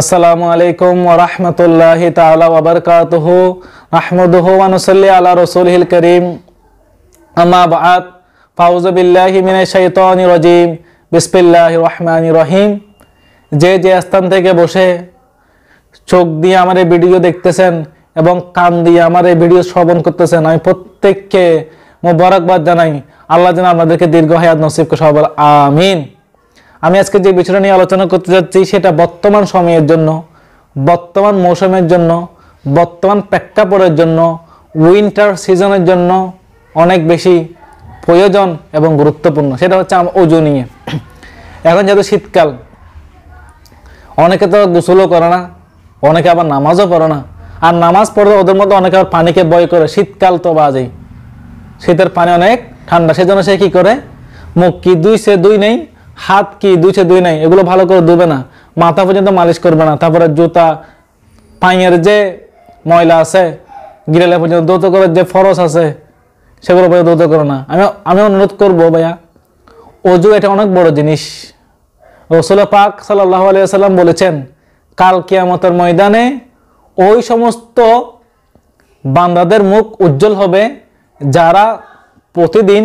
আসসালামু আলাইকুম ওয়া বারাকাতুহু আহমাদুহু ওয়া নুসাল্লি আলা আম্মা বাদ ফাউযু বিল্লাহি মিনাশ শাইতানির রাজীম বিসমিল্লাহির রাহমানির রহিম যে যে স্থান থেকে বসে চোখ দিয়ে আমার এই ভিডিও দেখতেছেন এবং কান দিয়ে আমার এই ভিডিও শ্রবণ করতেছেন আমি প্রত্যেককে মোবারকবাদ জানাই আল্লাহ যেন আপনাদেরকে দীর্ঘ হায়াত করে সবার আমিন আমি আজকে যে বিষয়টা নিয়ে আলোচনা করতে যাচ্ছি সেটা বর্তমান সময়ের জন্য বর্তমান মৌসুমের জন্য বর্তমান প্রেক্ষাপটের জন্য উইন্টার সিজনের জন্য অনেক বেশি প্রয়োজন এবং গুরুত্বপূর্ণ সেটা হচ্ছে ওজু নিয়ে এখন যেহেতু শীতকাল অনেকে তো গোসলও করে না অনেকে আবার নামাজও করে না আর নামাজ পড়লে ওদের মধ্যে অনেকে আবার পানিকে বয় করে শীতকাল তো বাজে শীতের পানি অনেক ঠান্ডা সেজন্য সে কী করে মুখ কি দুই সে দুই নেই হাত কি দুছে দুই নাই এগুলো ভালো করে ধুবে না মাথা পর্যন্ত মালিশ করবে না তারপরে জুতা পায়ের যে ময়লা আছে গিরালে পর্যন্ত দৌত করার যে ফরস আছে সেগুলো পর্যন্ত দৌত করে না আমি আমি অনুরোধ করবো ভাইয়া অজু এটা অনেক বড় জিনিস রসুল পাক সাল্লাহ আলিয়াল্লাম বলেছেন কাল কিয়ামতের ময়দানে ওই সমস্ত বান্দাদের মুখ উজ্জ্বল হবে যারা প্রতিদিন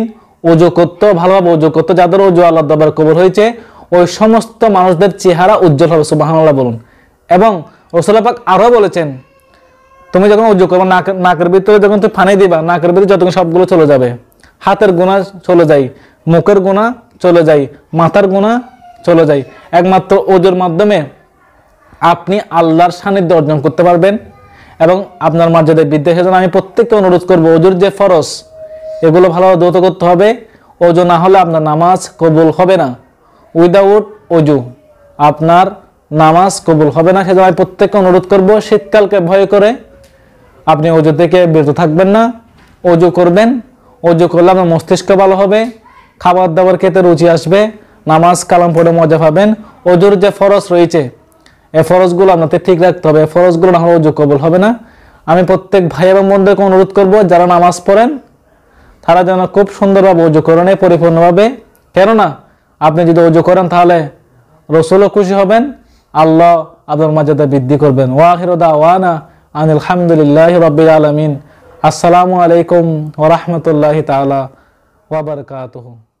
ওজো করত ভালোভাবে ওজো করত যাদের ওজো আল্লাহ দরবার কবর হয়েছে ওই সমস্ত মানুষদের চেহারা উজ্জ্বল হবে সুবাহ বলুন এবং রসুল্লাপাক আরও বলেছেন তুমি যখন উজ্জ্বল করবো না নাকের তো যখন তুমি ফানে দিবা নাকের তো যতক্ষণ সবগুলো চলে যাবে হাতের গোনা চলে যায় মুখের গোনা চলে যায় মাথার গোনা চলে যায় একমাত্র ওজোর মাধ্যমে আপনি আল্লাহর সান্নিধ্য অর্জন করতে পারবেন এবং আপনার মর্যাদায় বৃদ্ধি সেজন্য আমি প্রত্যেককে অনুরোধ করবো ওজোর যে ফরস এগুলো ভালোভাবে দ্রুত করতে হবে অজু না হলে আপনার নামাজ কবুল হবে না উইদাউট অজু আপনার নামাজ কবুল হবে না সেজন্য আমি প্রত্যেককে অনুরোধ করব শীতকালকে ভয় করে আপনি অজু থেকে বিরত থাকবেন না অজু করবেন অজু করলে আপনার মস্তিষ্ক ভালো হবে খাবার দাবার খেতে রুচি আসবে নামাজ কালাম পড়ে মজা পাবেন অজুর যে ফরজ রয়েছে এ ফরজগুলো আপনাদের ঠিক রাখতে হবে ফরজগুলো না হলে অজু কবুল হবে না আমি প্রত্যেক ভাই এবং বোনদেরকে অনুরোধ করবো যারা নামাজ পড়েন তারা যেন খুব সুন্দরভাবে অজু করে নেয় পরিপূর্ণভাবে কেননা আপনি যদি অজু করেন তাহলে রসুলও খুশি হবেন আল্লাহ আপনার মর্যাদা বৃদ্ধি করবেন ওয়াহিরদা ওয়ানা আনিল হামদুলিল্লাহ রবিল আলমিন আসসালামু আলাইকুম ওরহমতুল্লাহ তালা ওবরকাত